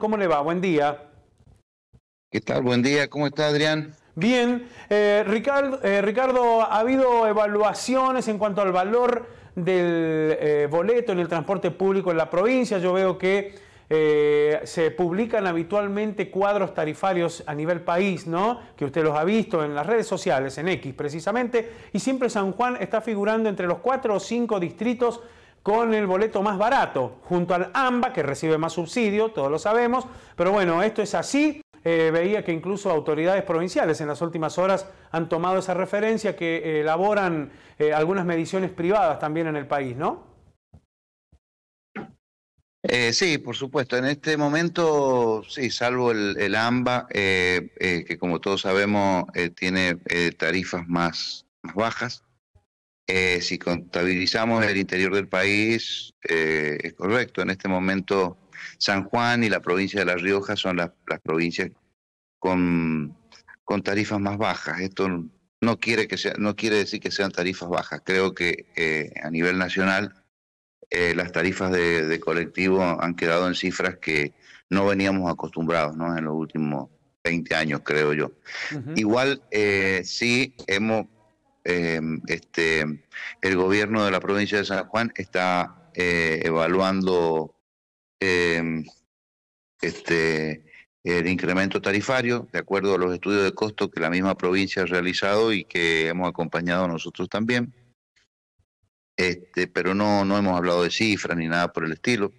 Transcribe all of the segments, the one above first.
¿Cómo le va? Buen día. ¿Qué tal? Buen día. ¿Cómo está Adrián? Bien. Eh, Ricardo, eh, Ricardo, ¿ha habido evaluaciones en cuanto al valor del eh, boleto en el transporte público en la provincia? Yo veo que se publican habitualmente cuadros tarifarios a nivel país, ¿no? Que usted los ha visto en las redes sociales, en X precisamente, y siempre San Juan está figurando entre los cuatro o cinco distritos con el boleto más barato, junto al AMBA, que recibe más subsidio, todos lo sabemos, pero bueno, esto es así. Eh, veía que incluso autoridades provinciales en las últimas horas han tomado esa referencia, que eh, elaboran eh, algunas mediciones privadas también en el país, ¿no? sí, por supuesto. En este momento, sí, salvo el, AMBA, que como todos sabemos tiene tarifas más bajas, eh, si contabilizamos el interior del país, eh, es correcto. En este momento, San Juan y la provincia de La Rioja son las, provincias con, tarifas más bajas. Esto no quiere, que sea, no quiere decir que sean tarifas bajas. Creo que eh, a nivel nacional las tarifas de, colectivo han quedado en cifras que no veníamos acostumbrados en los últimos 20 años, creo yo. Igual sí hemos eh, este, el gobierno de la provincia de San Juan está eh, evaluando eh, este, el incremento tarifario de acuerdo a los estudios de costo que la misma provincia ha realizado y que hemos acompañado nosotros también. Este, pero no, no hemos hablado de cifras ni nada por el estilo.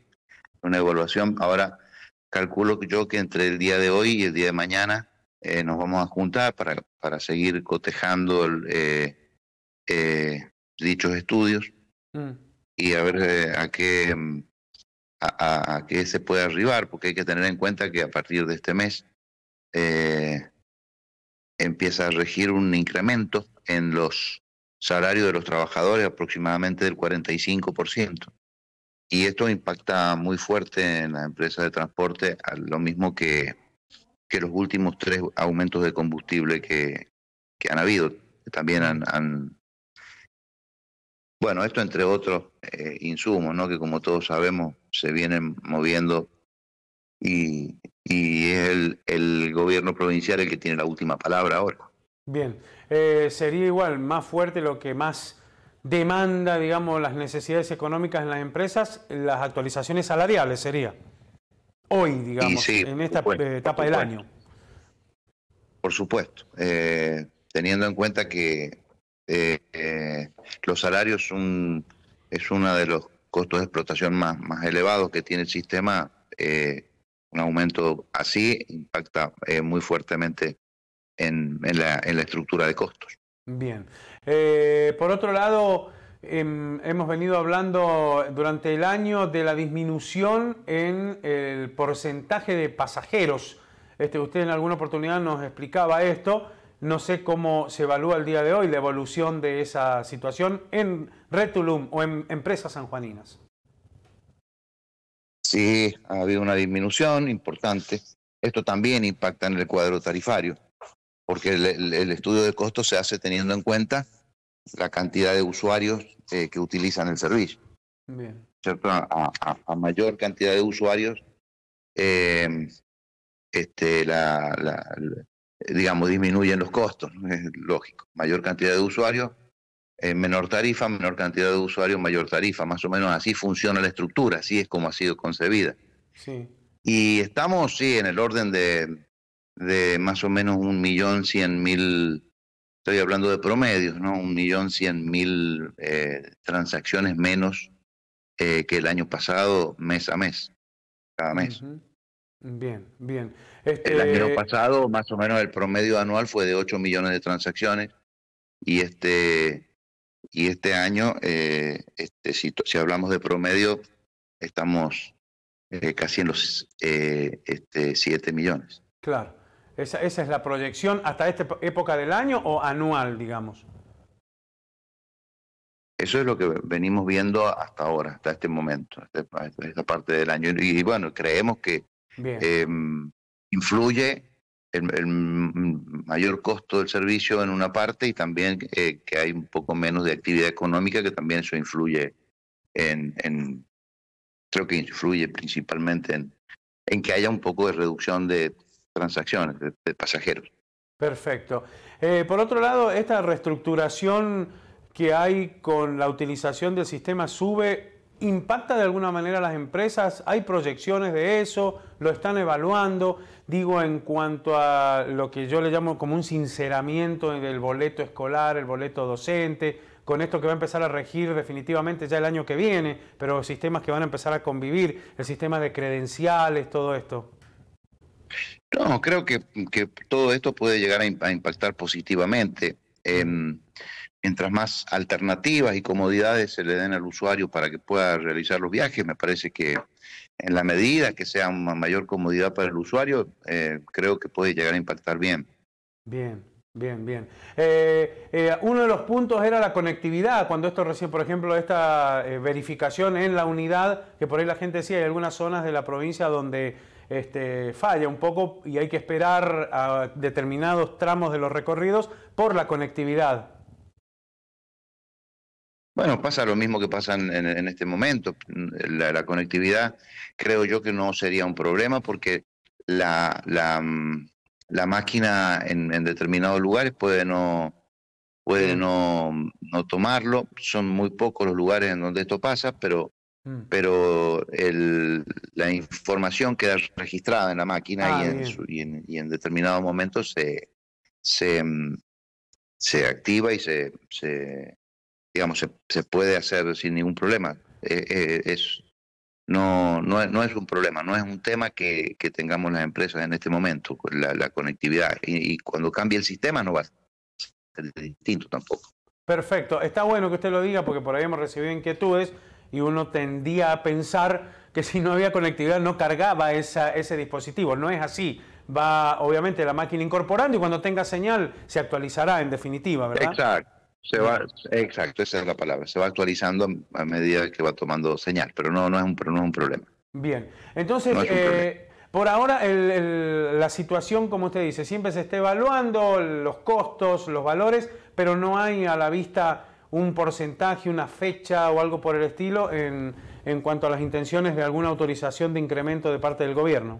Una evaluación. Ahora, calculo yo que entre el día de hoy y el día de mañana eh, nos vamos a juntar para, para seguir cotejando eh, eh dichos estudios mm. y a ver eh, a qué a, qué se puede arribar, porque hay que tener en cuenta que a partir de este mes empieza a regir un incremento en los salarios de los trabajadores aproximadamente del 45%. Y esto impacta muy fuerte en la empresas de transporte, lo mismo que que los últimos tres aumentos de combustible que, que han habido. También han, Bueno, esto entre otros eh, insumos, ¿no? que como todos sabemos se vienen moviendo y, y es el, gobierno provincial el que tiene la última palabra ahora. Bien, eh, sería igual más fuerte lo que más demanda, digamos, las necesidades económicas en las empresas, las actualizaciones salariales sería hoy, digamos, en esta eh, etapa del año. Por supuesto, eh, teniendo en cuenta que eh, los salarios son, es uno de los costos de explotación más, más elevados que tiene el sistema, un aumento así impacta muy fuertemente en la estructura de costos. Bien. por otro lado, Em, hemos venido hablando durante el año de la disminución en el porcentaje de pasajeros. Este, usted en alguna oportunidad nos explicaba esto. No sé cómo se evalúa el día de hoy la evolución de esa situación en Retulum o en empresas sanjuaninas. Sí, ha habido una disminución importante. Esto también impacta en el cuadro tarifario, porque el estudio de costos se hace teniendo en cuenta la cantidad de usuarios eh, que utilizan el servicio. Bien. ¿Cierto? A, mayor cantidad de usuarios, eh, este, la, digamos, disminuyen los costos, es lógico. Mayor cantidad de usuarios, eh, menor tarifa, menor cantidad de usuarios, mayor tarifa. Más o menos así funciona la estructura, así es como ha sido concebida. Sí. Y estamos, sí, en el orden de, de más o menos un millón cien mil estoy hablando de promedios, ¿no? Un millón cien mil eh, transacciones menos eh, que el año pasado, mes a mes, cada mes. Bien, bien. El año este pasado, más o menos, el promedio anual fue de ocho millones de transacciones y este, y este año, eh, este, si, hablamos de promedio, estamos casi en los este, 7 millones. Claro. ¿Esa, esa es la proyección hasta esta época del año o anual, digamos? Eso es lo que venimos viendo hasta ahora, hasta este momento, esta parte del año. Y, bueno, creemos que em, influye el, mayor costo del servicio en una parte y también eh, que hay un poco menos de actividad económica, que también eso influye en, en creo que influye principalmente en, en que haya un poco de reducción de transacciones de, pasajeros. Perfecto. Eh, por otro lado, esta reestructuración que hay con la utilización del sistema SUBE, ¿impacta de alguna manera a las empresas? ¿Hay proyecciones de eso? ¿Lo están evaluando? Digo, en cuanto a lo que yo le llamo como un sinceramiento del boleto escolar, el boleto docente, con esto que va a empezar a regir definitivamente ya el año que viene, pero sistemas que van a empezar a convivir, el sistema de credenciales, todo esto. No, creo que, todo esto puede llegar a, impactar positivamente. Em, mientras más alternativas y comodidades se le den al usuario para que pueda realizar los viajes, me parece que en la medida que sea una mayor comodidad para el usuario, eh, creo que puede llegar a impactar bien. Bien, bien, bien. Eh, eh, uno de los puntos era la conectividad, cuando esto recién, por ejemplo, esta verificación en la unidad, que por ahí la gente decía, hay algunas zonas de la provincia donde este, falla un poco y hay que esperar a determinados tramos de los recorridos por la conectividad. Bueno, pasa lo mismo que pasa en, este momento. La, conectividad creo yo que no sería un problema porque la, la, mm, la máquina en, en determinados lugares puede no, puede no, no, tomarlo. Son muy pocos los lugares en donde esto pasa, pero Mm. pero el, la información queda registrada en la máquina y, ah, en y, determinados momentos se, mm, se, activa y se, se digamos se, puede hacer sin ningún problema. Eh, eh, es, no, no, es un problema, no es un tema que, tengamos las empresas en este momento, la, conectividad. Y, y, cuando cambie el sistema no va a ser distinto tampoco. Perfecto, está bueno que usted lo diga porque por ahí hemos recibido inquietudes y uno tendía a pensar que si no había conectividad no cargaba esa, ese dispositivo. No es así. Va obviamente la máquina incorporando y cuando tenga señal se actualizará en definitiva, ¿verdad? Exacto. exacto, esa es la palabra. Se va actualizando a medida que va tomando señal, pero no, no, es, un, no es un problema. Bien, entonces, eh, por ahora la situación, como usted dice, siempre se está evaluando los costos, los valores, pero no hay a la vista un porcentaje, una fecha o algo por el estilo en, en cuanto a las intenciones de alguna autorización de incremento de parte del gobierno?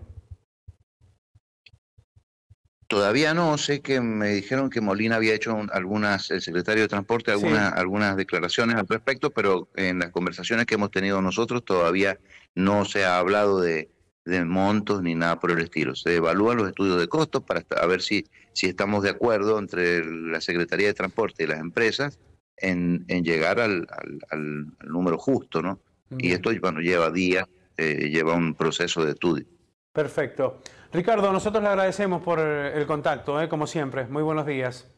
Todavía no, sé que me dijeron que Molina había hecho algunas, el secretario de Transporte, algunas, algunas declaraciones al respecto, pero en las conversaciones que hemos tenido nosotros todavía no se ha hablado de, de montos ni nada por el estilo. Se evalúan los estudios de costos para a ver si, si estamos de acuerdo entre la Secretaría de Transporte y las empresas en, llegar al, número justo, ¿no? Y esto, bueno, lleva días, eh, lleva un proceso de estudio. Perfecto. Ricardo, nosotros le agradecemos por el contacto, ¿eh? como siempre. Muy buenos días.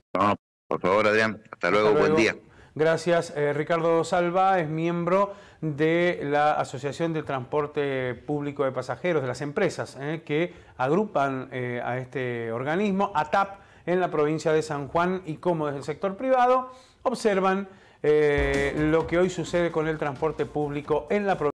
por favor, Adrián. Hasta luego, buen día. Gracias. Eh, Ricardo Salva es miembro de la Asociación de Transporte Público de Pasajeros, de las empresas ¿eh? que agrupan a este organismo, ATAP, en la provincia de San Juan y como es el sector privado observan eh, lo que hoy sucede con el transporte público en la provincia.